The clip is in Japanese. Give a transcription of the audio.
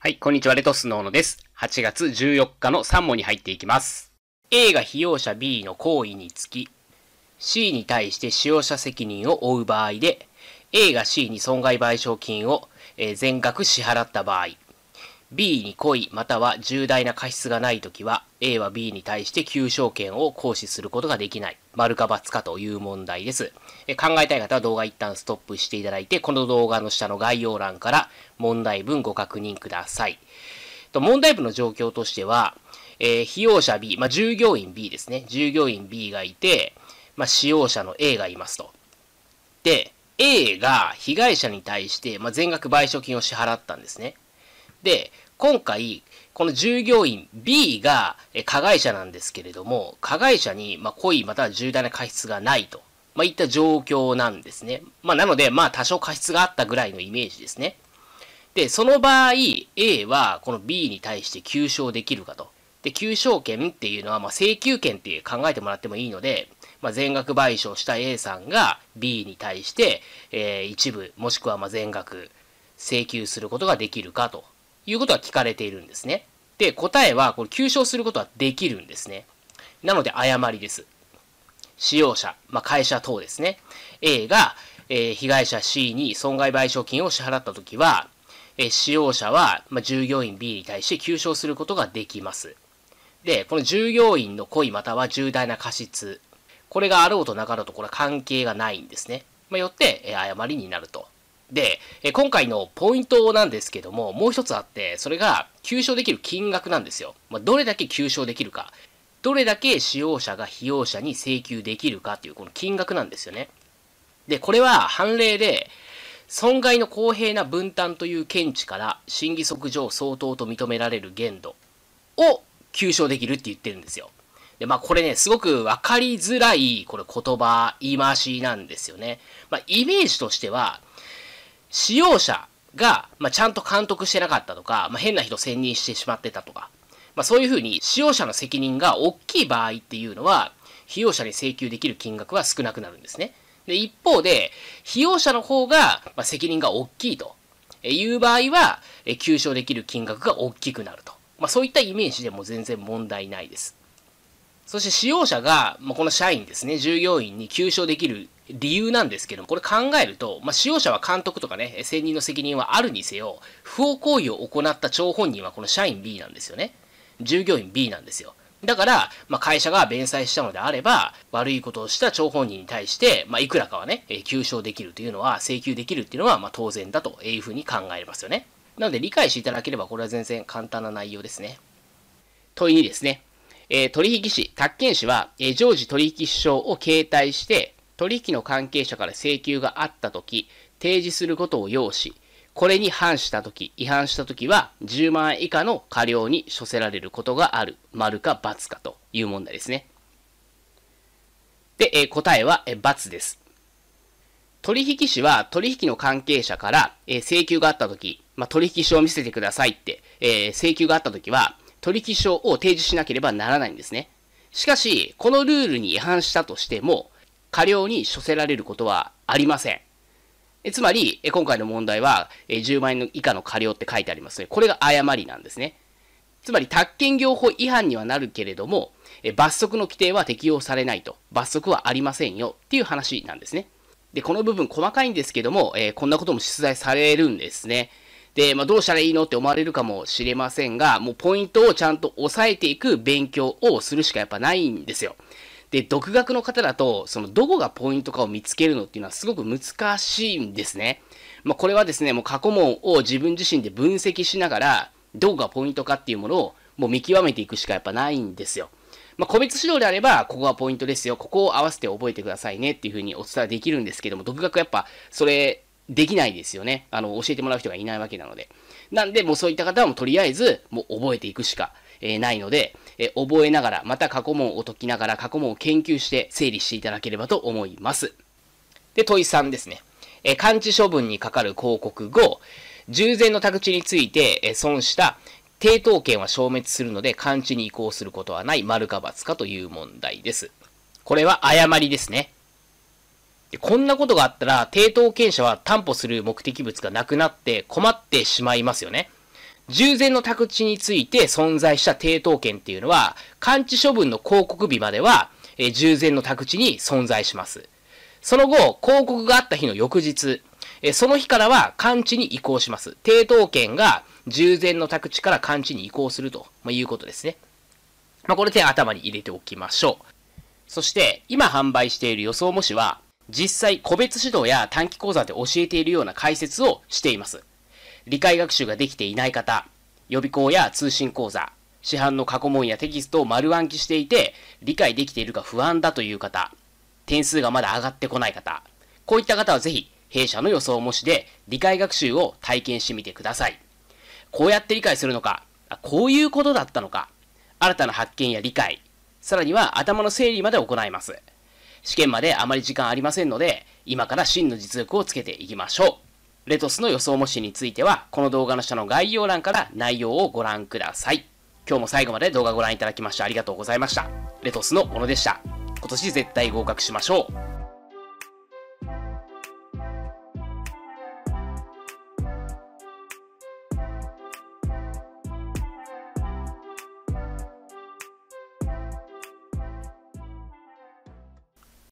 はい、こんにちは、レトスノーノです。8月14日の3問に入っていきます。A が被用者 B の行為につき、C に対して使用者責任を負う場合で、A が C に損害賠償金を全額支払った場合、B に故意または重大な過失がないときは A は B に対して求償権を行使することができない。丸か×かという問題です。え考えたい方は動画一旦ストップしていただいて、この動画の下の概要欄から問題文ご確認ください。と問題文の状況としては、えー、費用者 B、まあ、従業員 B ですね。従業員 B がいて、まあ、使用者の A がいますと。で、A が被害者に対して、まあ、全額賠償金を支払ったんですね。で、今回、この従業員 B が加害者なんですけれども、加害者に、ま故意または重大な過失がないと、まあ、いった状況なんですね。まあ、なので、まあ、多少過失があったぐらいのイメージですね。で、その場合、A はこの B に対して求償できるかと。で、求償権っていうのは、ま請求権って考えてもらってもいいので、まあ、全額賠償した A さんが B に対して、えー、一部、もしくはま全額請求することができるかということは聞かれているんですね。で、答えは、これ、求償することはできるんですね。なので、誤りです。使用者、まあ、会社等ですね。A が、えー、被害者 C に損害賠償金を支払ったときは、えー、使用者は、まあ、従業員 B に対して求償することができます。で、この従業員の故意または重大な過失、これがあろうとなかろうとこれは関係がないんですね。まあ、よって、えー、誤りになるとで、え今回のポイントなんですけども、もう一つあって、それが、吸収できる金額なんですよ。まあ、どれだけ吸収できるか。どれだけ使用者が費用者に請求できるかっていうこの金額なんですよね。で、これは判例で、損害の公平な分担という見地から審議則上相当と認められる限度を求償できるって言ってるんですよ。で、まあこれね、すごくわかりづらい、これ言葉、言い回しなんですよね。まあイメージとしては、使用者が、まあ、ちゃんと監督してなかったとか、まあ、変な人選任してしまってたとか、まあ、そういうふうに使用者の責任が大きい場合っていうのは、費用者に請求できる金額は少なくなるんですね。で、一方で、費用者の方が、ま責任が大きいという場合は、え求償できる金額が大きくなると。まあ、そういったイメージでも全然問題ないです。そして使用者が、まあ、この社員ですね、従業員に求償できる理由なんですけども、これ考えると、まあ、使用者は監督とかね、専任の責任はあるにせよ、不法行為を行った張本人はこの社員 B なんですよね。従業員 B なんですよ。だから、まあ、会社が弁済したのであれば、悪いことをした張本人に対して、まあ、いくらかはね、求償できるというのは、請求できるっていうのは、まあ、当然だというふうに考えますよね。なので、理解していただければ、これは全然簡単な内容ですね。問い2ですね。えー、取引士、宅建士は、えー、常時取引士証を携帯して、取引の関係者から請求があったとき、提示することを要し、これに反したとき、違反したときは、10万円以下の過料に処せられることがある。丸か×かという問題ですね。で、え答えは、え×です。取引士は取引の関係者から、え請求があったとき、まあ、取引書を見せてくださいって、えー、請求があったときは、取引書を提示しなければならないんですね。しかし、このルールに違反したとしても、過料に処せられることはありません。えつまり、え今回の問題は、え10万円以下の過料って書いてありますね。これが誤りなんですね。つまり、宅建業法違反にはなるけれども、え罰則の規定は適用されないと。罰則はありませんよっていう話なんですね。で、この部分細かいんですけども、えー、こんなことも出題されるんですね。で、まあ、どうしたらいいのって思われるかもしれませんが、もうポイントをちゃんと押さえていく勉強をするしかやっぱないんですよ。で、独学の方だと、そのどこがポイントかを見つけるのっていうのはすごく難しいんですね。まあ、これはですね、もう過去問を自分自身で分析しながら、どこがポイントかっていうものをもう見極めていくしかやっぱないんですよ。まあ、個別指導であれば、ここがポイントですよ。ここを合わせて覚えてくださいねっていうふうにお伝えできるんですけども、独学やっぱ、それ、できないですよね。あの、教えてもらう人がいないわけなので。なんで、もうそういった方はもうとりあえず、もう覚えていくしか、えー、ないので、え覚えながら、また過去問を解きながら、過去問を研究して整理していただければと思います。で、問い3ですね。え漢字処分にかかる広告後、従前の宅地について、え損した抵当権は消滅するので、漢字に移行することはない、丸か×かという問題です。これは誤りですね。こんなことがあったら、抵当権者は担保する目的物がなくなって困ってしまいますよね。従前の宅地について存在した抵当権っていうのは、完治処分の広告日までは、え従前の宅地に存在します。その後、広告があった日の翌日、えその日からは完治に移行します。抵当権が従前の宅地から完治に移行すると、いうことですね。まあ、これで頭に入れておきましょう。そして、今販売している予想模試は、実際個別指導や短期講座で教えているような解説をしています。理解学習ができていない方、予備校や通信講座、市販の過去問やテキストを丸暗記していて、理解できているか不安だという方、点数がまだ上がってこない方、こういった方はぜひ、弊社の予想模試で理解学習を体験してみてください。こうやって理解するのか、こういうことだったのか、新たな発見や理解、さらには頭の整理まで行います。試験まであまり時間ありませんので、今から真の実力をつけていきましょう。レトスの予想模試については、この動画の下の概要欄から内容をご覧ください。今日も最後まで動画ご覧いただきましてありがとうございました。レトスの小野でした。今年絶対合格しましょう。